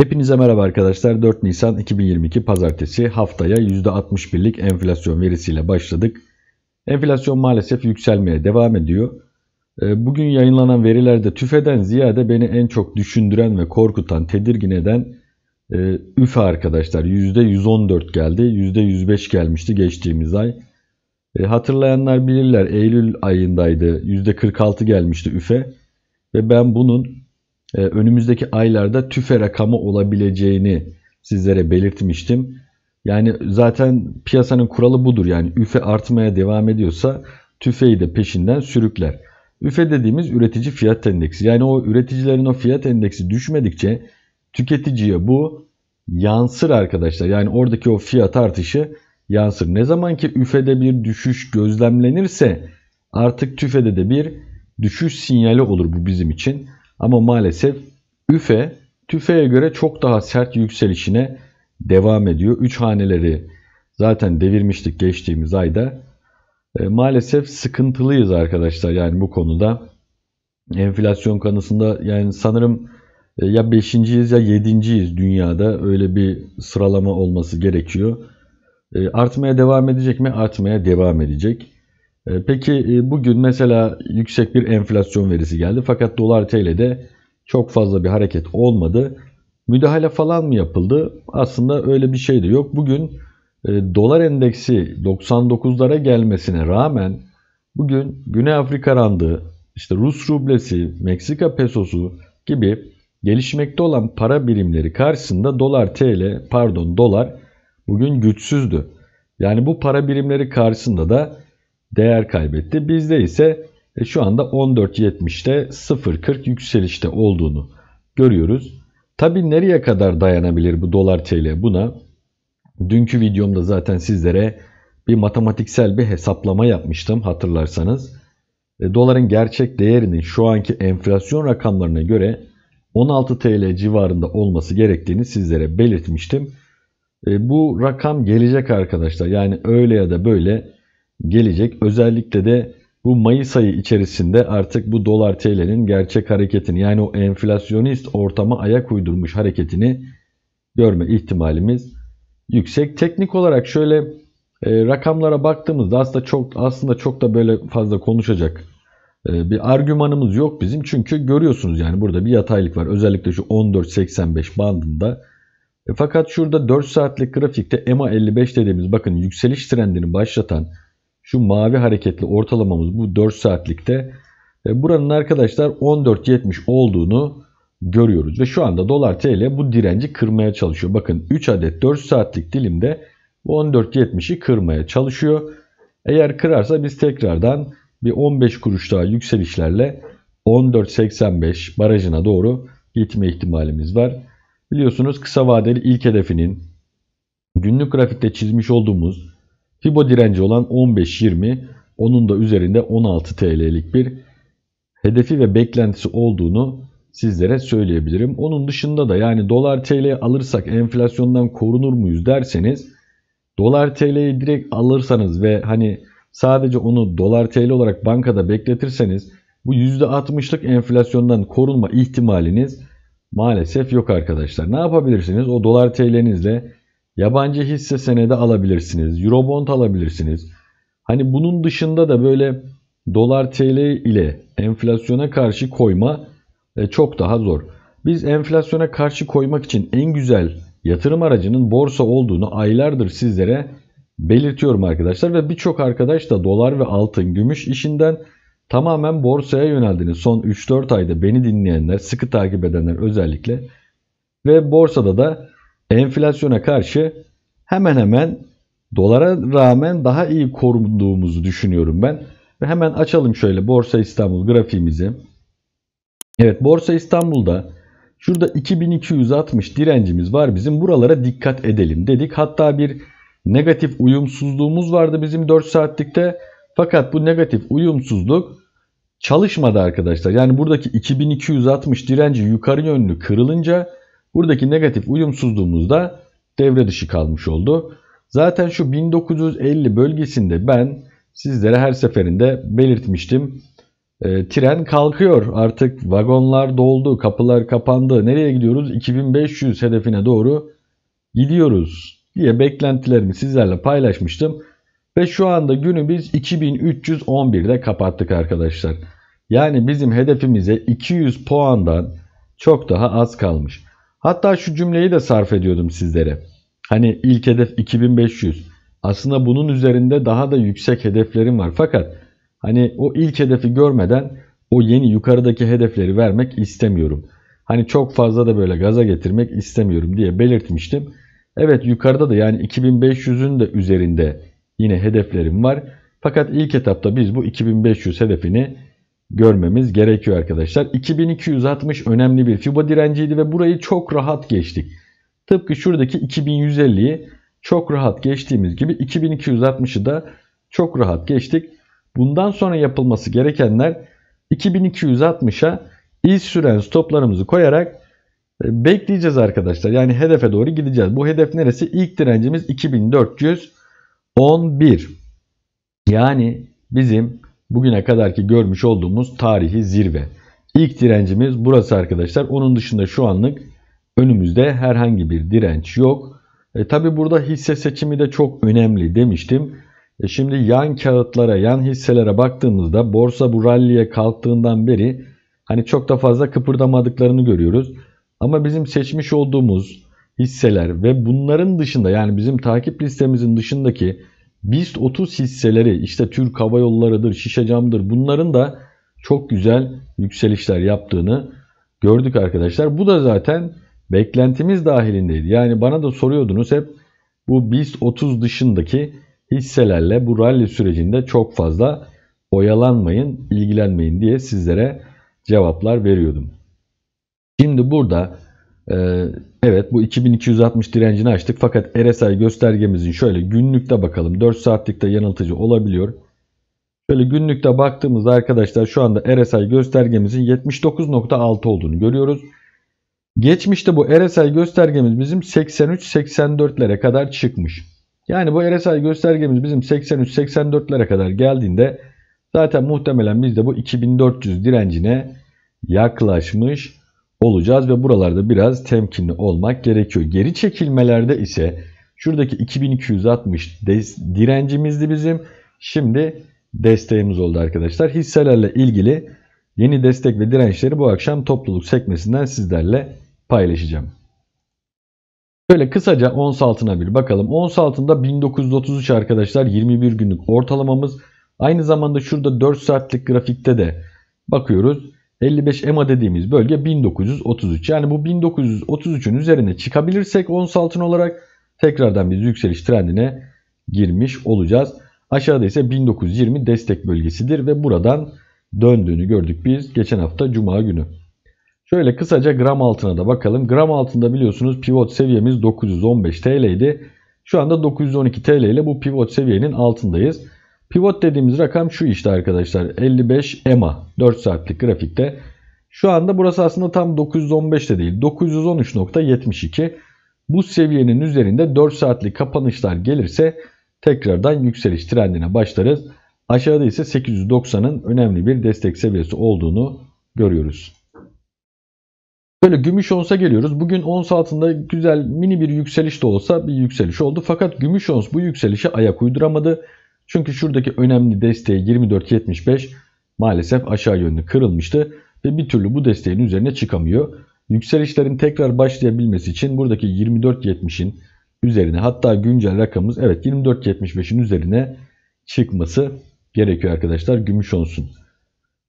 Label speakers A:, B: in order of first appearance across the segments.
A: Hepinize merhaba arkadaşlar. 4 Nisan 2022 Pazartesi haftaya %61'lik enflasyon verisiyle başladık. Enflasyon maalesef yükselmeye devam ediyor. Ee, bugün yayınlanan verilerde tüfeden ziyade beni en çok düşündüren ve korkutan, tedirgin eden e, üfe arkadaşlar. %114 geldi, %105 gelmişti geçtiğimiz ay. E, hatırlayanlar bilirler Eylül ayındaydı %46 gelmişti üfe. Ve ben bunun ee, önümüzdeki aylarda tüfe rakamı olabileceğini sizlere belirtmiştim. Yani zaten piyasanın kuralı budur. Yani üfe artmaya devam ediyorsa tüfeyi de peşinden sürükler. Üfe dediğimiz üretici fiyat endeksi. Yani o üreticilerin o fiyat endeksi düşmedikçe tüketiciye bu yansır arkadaşlar. Yani oradaki o fiyat artışı yansır. Ne zaman ki üfede bir düşüş gözlemlenirse artık tüfede de bir düşüş sinyali olur bu bizim için. Ama maalesef üfe tüfeğe göre çok daha sert yükselişine devam ediyor. Üç haneleri zaten devirmiştik geçtiğimiz ayda. E, maalesef sıkıntılıyız arkadaşlar yani bu konuda. Enflasyon kanısında yani sanırım e, ya 5.yiz ya 7.yiz dünyada öyle bir sıralama olması gerekiyor. E, artmaya devam edecek mi? Artmaya devam edecek. Ee, peki e, bugün mesela yüksek bir enflasyon verisi geldi fakat dolar TL'de çok fazla bir hareket olmadı. Müdahale falan mı yapıldı? Aslında öyle bir şey de yok. Bugün e, dolar endeksi 99'lara gelmesine rağmen bugün Güney Afrika randı, işte Rus rublesi, Meksika pesosu gibi gelişmekte olan para birimleri karşısında dolar TL pardon dolar bugün güçsüzdü. Yani bu para birimleri karşısında da değer kaybetti. Bizde ise e, şu anda 14.70'te 0.40 yükselişte olduğunu görüyoruz. Tabi nereye kadar dayanabilir bu dolar TL buna? Dünkü videomda zaten sizlere bir matematiksel bir hesaplama yapmıştım hatırlarsanız. E, doların gerçek değerinin şu anki enflasyon rakamlarına göre 16 TL civarında olması gerektiğini sizlere belirtmiştim. E, bu rakam gelecek arkadaşlar. Yani öyle ya da böyle gelecek. Özellikle de bu Mayıs ayı içerisinde artık bu dolar TL'nin gerçek hareketini yani o enflasyonist ortama ayak uydurmuş hareketini görme ihtimalimiz yüksek. Teknik olarak şöyle e, rakamlara baktığımızda aslında çok aslında çok da böyle fazla konuşacak e, bir argümanımız yok bizim. Çünkü görüyorsunuz yani burada bir yataylık var. Özellikle şu 14.85 bandında. E, fakat şurada 4 saatlik grafikte EMA 55 dediğimiz bakın yükseliş trendini başlatan şu mavi hareketli ortalamamız bu 4 saatlikte e, buranın arkadaşlar 14.70 olduğunu görüyoruz. Ve şu anda dolar tl bu direnci kırmaya çalışıyor. Bakın 3 adet 4 saatlik dilimde 14.70'i kırmaya çalışıyor. Eğer kırarsa biz tekrardan bir 15 kuruş daha yükselişlerle 14.85 barajına doğru gitme ihtimalimiz var. Biliyorsunuz kısa vadeli ilk hedefinin günlük grafikte çizmiş olduğumuz Fibo direnci olan 15-20, onun da üzerinde 16 TL'lik bir hedefi ve beklentisi olduğunu sizlere söyleyebilirim. Onun dışında da yani dolar TL alırsak enflasyondan korunur muyuz derseniz dolar TL'yi direkt alırsanız ve hani sadece onu dolar TL olarak bankada bekletirseniz bu %60'lık enflasyondan korunma ihtimaliniz maalesef yok arkadaşlar. Ne yapabilirsiniz? O dolar TL'nizle Yabancı hisse senedi alabilirsiniz. Eurobond alabilirsiniz. Hani bunun dışında da böyle dolar TL ile enflasyona karşı koyma e, çok daha zor. Biz enflasyona karşı koymak için en güzel yatırım aracının borsa olduğunu aylardır sizlere belirtiyorum arkadaşlar ve birçok arkadaş da dolar ve altın gümüş işinden tamamen borsaya yöneldiğini son 3-4 ayda beni dinleyenler, sıkı takip edenler özellikle ve borsada da enflasyona karşı hemen hemen dolara rağmen daha iyi korunduğumuzu düşünüyorum ben. Ve hemen açalım şöyle Borsa İstanbul grafiğimizi. Evet Borsa İstanbul'da şurada 2260 direncimiz var bizim. Buralara dikkat edelim dedik. Hatta bir negatif uyumsuzluğumuz vardı bizim 4 saatlikte. Fakat bu negatif uyumsuzluk çalışmadı arkadaşlar. Yani buradaki 2260 direnci yukarı yönlü kırılınca Buradaki negatif uyumsuzluğumuz da devre dışı kalmış oldu. Zaten şu 1950 bölgesinde ben sizlere her seferinde belirtmiştim. E, tren kalkıyor artık vagonlar doldu, kapılar kapandı. Nereye gidiyoruz? 2500 hedefine doğru gidiyoruz diye beklentilerimi sizlerle paylaşmıştım. Ve şu anda günü biz 2311'de kapattık arkadaşlar. Yani bizim hedefimize 200 puandan çok daha az kalmış. Hatta şu cümleyi de sarf ediyordum sizlere. Hani ilk hedef 2500. Aslında bunun üzerinde daha da yüksek hedeflerim var. Fakat hani o ilk hedefi görmeden o yeni yukarıdaki hedefleri vermek istemiyorum. Hani çok fazla da böyle gaza getirmek istemiyorum diye belirtmiştim. Evet yukarıda da yani 2500'ün de üzerinde yine hedeflerim var. Fakat ilk etapta biz bu 2500 hedefini görmemiz gerekiyor arkadaşlar. 2260 önemli bir fiba direnciydi ve burayı çok rahat geçtik. Tıpkı şuradaki 2150'yi çok rahat geçtiğimiz gibi 2260'ı da çok rahat geçtik. Bundan sonra yapılması gerekenler 2260'a iz süren stoplarımızı koyarak e, bekleyeceğiz arkadaşlar. Yani hedefe doğru gideceğiz. Bu hedef neresi? İlk direncimiz 2411. Yani bizim bugüne kadarki görmüş olduğumuz tarihi zirve. İlk direncimiz burası arkadaşlar. Onun dışında şu anlık önümüzde herhangi bir direnç yok. E, Tabi burada hisse seçimi de çok önemli demiştim. E, şimdi yan kağıtlara, yan hisselere baktığımızda borsa bu ralliye kalktığından beri hani çok da fazla kıpırdamadıklarını görüyoruz. Ama bizim seçmiş olduğumuz hisseler ve bunların dışında yani bizim takip listemizin dışındaki BIST 30 hisseleri işte Türk Hava Yolları'dır, şişe camdır, bunların da çok güzel yükselişler yaptığını gördük arkadaşlar. Bu da zaten beklentimiz dahilindeydi. Yani bana da soruyordunuz hep bu BIST 30 dışındaki hisselerle bu rally sürecinde çok fazla oyalanmayın, ilgilenmeyin diye sizlere cevaplar veriyordum. Şimdi burada ee, evet bu 2260 direncini açtık fakat RSI göstergemizin şöyle günlükte bakalım 4 saatlikte yanıltıcı olabiliyor. Şöyle günlükte baktığımızda arkadaşlar şu anda RSI göstergemizin 79.6 olduğunu görüyoruz. Geçmişte bu RSI göstergemiz bizim 83-84'lere kadar çıkmış. Yani bu RSI göstergemiz bizim 83-84'lere kadar geldiğinde zaten muhtemelen biz de bu 2400 direncine yaklaşmış olacağız ve buralarda biraz temkinli olmak gerekiyor. Geri çekilmelerde ise şuradaki 2260 direncimizdi bizim. Şimdi desteğimiz oldu arkadaşlar. Hisselerle ilgili yeni destek ve dirençleri bu akşam topluluk sekmesinden sizlerle paylaşacağım. Şöyle kısaca ons altına bir bakalım. Ons altında 1933 arkadaşlar 21 günlük ortalamamız. Aynı zamanda şurada 4 saatlik grafikte de bakıyoruz. 55 EMA dediğimiz bölge 1933. Yani bu 1933'ün üzerine çıkabilirsek ons altın olarak tekrardan biz yükseliş trendine girmiş olacağız. Aşağıda ise 1920 destek bölgesidir ve buradan döndüğünü gördük biz geçen hafta cuma günü. Şöyle kısaca gram altına da bakalım. Gram altında biliyorsunuz pivot seviyemiz 915 TL idi. Şu anda 912 TL ile bu pivot seviyenin altındayız. Pivot dediğimiz rakam şu işte arkadaşlar. 55 EMA 4 saatlik grafikte. Şu anda burası aslında tam 915 de değil. 913.72. Bu seviyenin üzerinde 4 saatlik kapanışlar gelirse tekrardan yükseliş trendine başlarız. Aşağıda ise 890'ın önemli bir destek seviyesi olduğunu görüyoruz. Böyle gümüş onsa geliyoruz. Bugün ons altında güzel mini bir yükseliş de olsa bir yükseliş oldu. Fakat gümüş ons bu yükselişe ayak uyduramadı. Çünkü şuradaki önemli desteği 24.75 maalesef aşağı yönlü kırılmıştı ve bir türlü bu desteğin üzerine çıkamıyor. Yükselişlerin tekrar başlayabilmesi için buradaki 24.70'in üzerine hatta güncel rakamımız evet 24.75'in üzerine çıkması gerekiyor arkadaşlar gümüş olsun.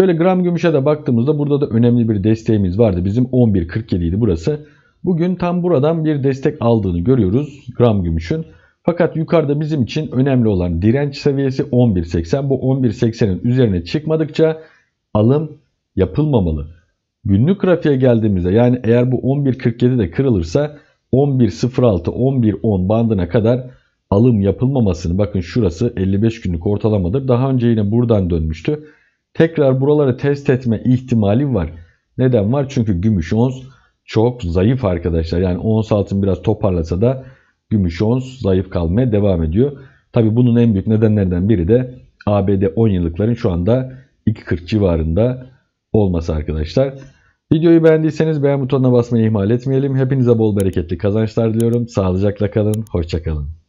A: Şöyle gram gümüşe de baktığımızda burada da önemli bir desteğimiz vardı. Bizim 11.47 idi burası. Bugün tam buradan bir destek aldığını görüyoruz gram gümüşün. Fakat yukarıda bizim için önemli olan direnç seviyesi 11.80. Bu 11.80'in üzerine çıkmadıkça alım yapılmamalı. Günlük grafiğe geldiğimizde yani eğer bu 11.47 de kırılırsa 11.06 11.10 bandına kadar alım yapılmamasını bakın şurası 55 günlük ortalamadır. Daha önce yine buradan dönmüştü. Tekrar buraları test etme ihtimali var. Neden var? Çünkü gümüş ons çok zayıf arkadaşlar. Yani ons altın biraz toparlasa da gümüş ons zayıf kalmaya devam ediyor. Tabi bunun en büyük nedenlerden biri de ABD 10 yıllıkların şu anda 2.40 civarında olması arkadaşlar. Videoyu beğendiyseniz beğen butonuna basmayı ihmal etmeyelim. Hepinize bol bereketli kazançlar diliyorum. Sağlıcakla kalın, hoşçakalın.